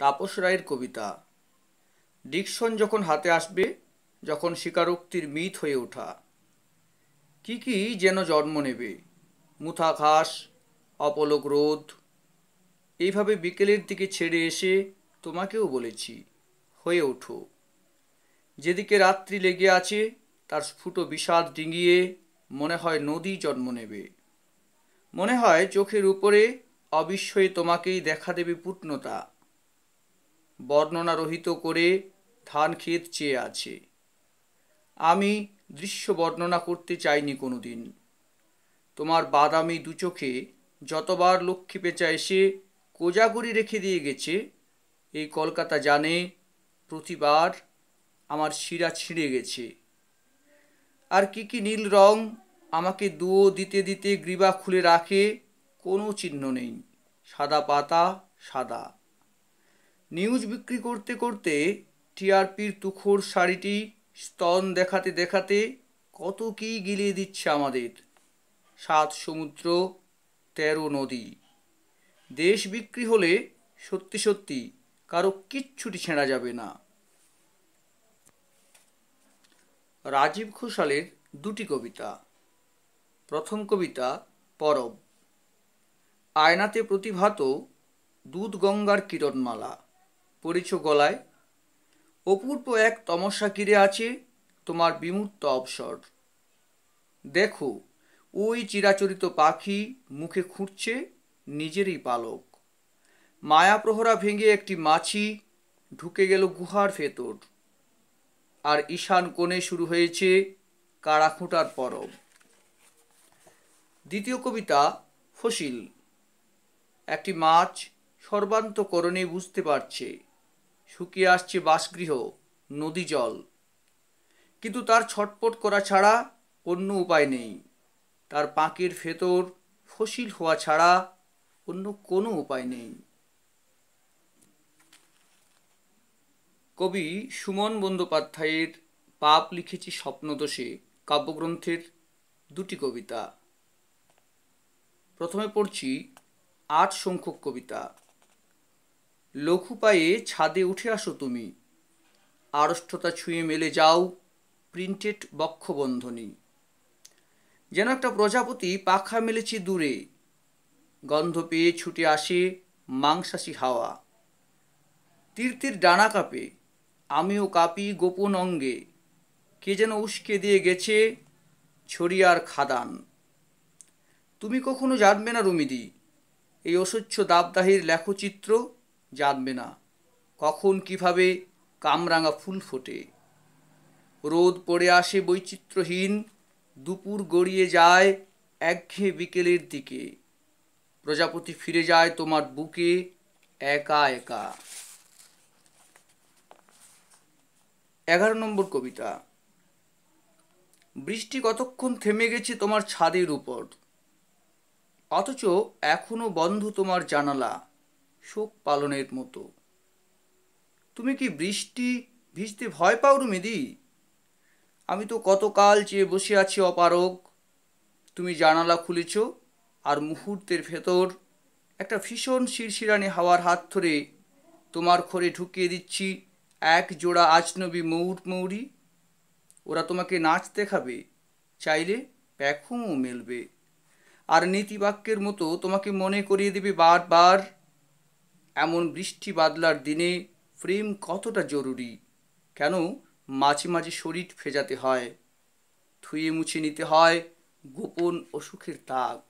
তাপস রায়ের কবিতা ডিকশন যখন হাতে আসবে যখন স্বীকারোক্তির মিথ হয়ে ওঠা কি কি যেন জন্ম নেবে মুথা ঘাস অপলক রোদ এইভাবে বিকেলের দিকে ছেড়ে এসে তোমাকেও বলেছি হয়ে ওঠো যেদিকে রাত্রি লেগে আছে তার স্ফুট বিষাদ ডিঙিয়ে মনে হয় নদী জন্ম নেবে মনে হয় চোখের উপরে অবিস্ময়ে তোমাকেই দেখা দেবে পূর্ণতা বর্ণনা রহিত করে ধান ক্ষেত চেয়ে আছে আমি দৃশ্য বর্ণনা করতে চাইনি কোনো দিন তোমার বাদামি দু চোখে যতবার লক্ষ্মী পেঁচা এসে কোজাগরি রেখে দিয়ে গেছে এই কলকাতা জানে প্রতিবার আমার শিরা ছিঁড়ে গেছে আর কি কি নীল রং আমাকে দুও দিতে দিতে গ্রীবা খুলে রাখে কোনো চিহ্ন নেই সাদা পাতা সাদা নিউজ বিক্রি করতে করতে টিআরপির তুখোর শাড়িটি স্তন দেখাতে দেখাতে কত কী গিলিয়ে দিচ্ছে আমাদের সাত সমুদ্র তেরো নদী দেশ বিক্রি হলে সত্যি সত্যি কারো কিচ্ছুটি ছেঁড়া যাবে না রাজীব ঘোষালের দুটি কবিতা প্রথম কবিতা পরব আয়নাতে প্রতিভাত দুধ গঙ্গার কিরণমালা পরিছ গলায় অপূর্ব এক তমসা কিরে আছে তোমার বিমূর্ত অবসর দেখো ওই চিরাচরিত পাখি মুখে খুঁড়ছে নিজেরই পালক মায়া প্রহরা ভেঙে একটি মাছি ঢুকে গেল গুহার ভেতর আর ঈশান কোণে শুরু হয়েছে কাড়াখুঁটার পরব দ্বিতীয় কবিতা ফসিল একটি মাছ সর্বান্তকরণে বুঝতে পারছে শুকিয়ে আসছে বাসগৃহ নদী জল কিন্তু তার ছটপট করা ছাড়া অন্য উপায় নেই তার পাঁকের ভেতর ফসিল হওয়া ছাড়া অন্য কোনো উপায় নেই কবি সুমন বন্দ্যোপাধ্যায়ের পাপ লিখেছি স্বপ্নদোষে কাব্যগ্রন্থের দুটি কবিতা প্রথমে পড়ছি আট সংখ্যক কবিতা লঘু পায়ে ছাদে উঠে আসো তুমি আড়ষ্টতা ছুঁয়ে মেলে যাও প্রিন্টেড বক্ষবন্ধনী যেন একটা প্রজাপতি পাখা মেলেছে দূরে গন্ধ পেয়ে ছুটে আসে মাংসাশী হাওয়া তীর ডানা কাঁপে আমিও কাঁপি গোপন অঙ্গে কে যেন উস্কে দিয়ে গেছে ছড়িয়ার খাদান তুমি কখনো জানবে না রুমিদি এই অসহ্য দাবদাহের লেখচিত্র জানবে না কখন কিভাবে কামরাঙা ফুল ফোটে রোদ পড়ে আসে বৈচিত্র্যহীন দুপুর গড়িয়ে যায় একঘেয়ে বিকেলের দিকে প্রজাপতি ফিরে যায় তোমার বুকে একা একা এগারো নম্বর কবিতা বৃষ্টি কতক্ষণ থেমে গেছে তোমার ছাদের উপর অথচ এখনও বন্ধ তোমার জানালা শোক পালনের মতো তুমি কি বৃষ্টি ভিজতে ভয় পাও রুমিদি আমি তো কতকাল চেয়ে বসে আছি অপারক তুমি জানালা খুলেছ আর মুহূর্তের ভেতর একটা ভীষণ শিরশিরানি হাওয়ার হাত ধরে তোমার ঘরে ঢুকিয়ে দিচ্ছি এক জোড়া আজনবী মৌর মৌরি ওরা তোমাকে নাচ দেখাবে চাইলে প্যাখমও মেলবে আর নীতিবাক্যের মতো তোমাকে মনে করিয়ে দেবে বারবার এমন বৃষ্টি বাদলার দিনে প্রেম কতটা জরুরি কেন মাঝে মাঝে শরীর ফেজাতে হয় থুয়ে মুছে নিতে হয় গোপন অসুখের তাপ